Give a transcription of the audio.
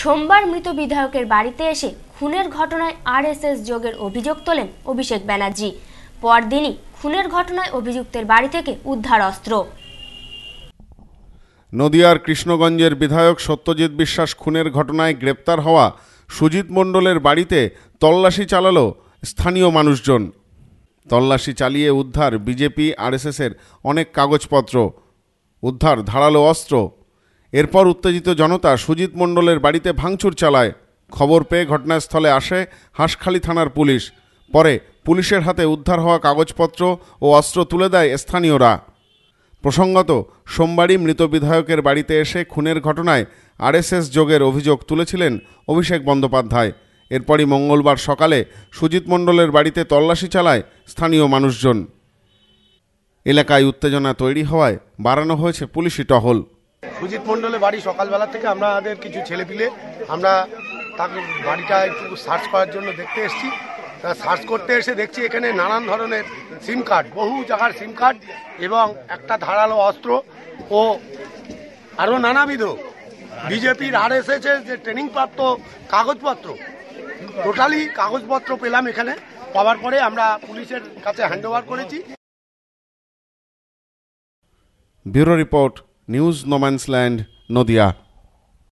সোমবার মৃত বিধায়কের বাড়িতে এসে খুনের ঘটনায় আরএসএস যোগের অভিযোগ তোলেন অভিষেক ব্যানার্জি পরদিনই খুনের ঘটনায় অভিযুক্তের বাড়ি থেকে উদ্ধার অস্ত্র নদিয়ার কৃষ্ণগঞ্জের বিধায়ক সত্যজিৎ বিশ্বাস খুনের ঘটনায় গ্রেপ্তার হওয়া সুজিত মণ্ডলের বাড়িতে তল্লাশি চালাল স্থানীয় মানুষজন তল্লাশি চালিয়ে উদ্ধার বিজেপি আরএসএসের অনেক কাগজপত্র উদ্ধার ধারালো অস্ত্র এরপর উত্তেজিত জনতা সুজিত মণ্ডলের বাড়িতে ভাঙচুর চালায় খবর পেয়ে ঘটনাস্থলে আসে হাঁসখালি থানার পুলিশ পরে পুলিশের হাতে উদ্ধার হওয়া কাগজপত্র ও অস্ত্র তুলে দেয় স্থানীয়রা প্রসঙ্গত সোমবারই মৃত বিধায়কের বাড়িতে এসে খুনের ঘটনায় আরএসএস যোগের অভিযোগ তুলেছিলেন অভিষেক বন্দ্যোপাধ্যায় এরপরই মঙ্গলবার সকালে সুজিত মণ্ডলের বাড়িতে তল্লাশি চালায় স্থানীয় মানুষজন এলাকায় উত্তেজনা তৈরি হওয়ায় বাড়ানো হয়েছে পুলিশি টহল সুজিত মন্ডলের বাড়ি সকালবেলা থেকে আমাদের কিছু ছেলেপিলে আমরা তাকে বাড়িটা একটু সার্চ করার জন্য দেখতে এসেছি সার্চ করতে এসে দেখছি এখানে নানান ধরনের সিম কার্ড বহু জায়গার সিম কার্ড এবং একটা ধারালো অস্ত্র ও আরও নানাবিধ বিজেপির আর এস এর যে ট্রেনিং প্রাপ্ত কাগজপত্র টোটালি কাগজপত্র পেলাম এখানে পাওয়ার পরে আমরা পুলিশের কাছে হ্যান্ড করেছি bureau report News No Man's Land, Nodia.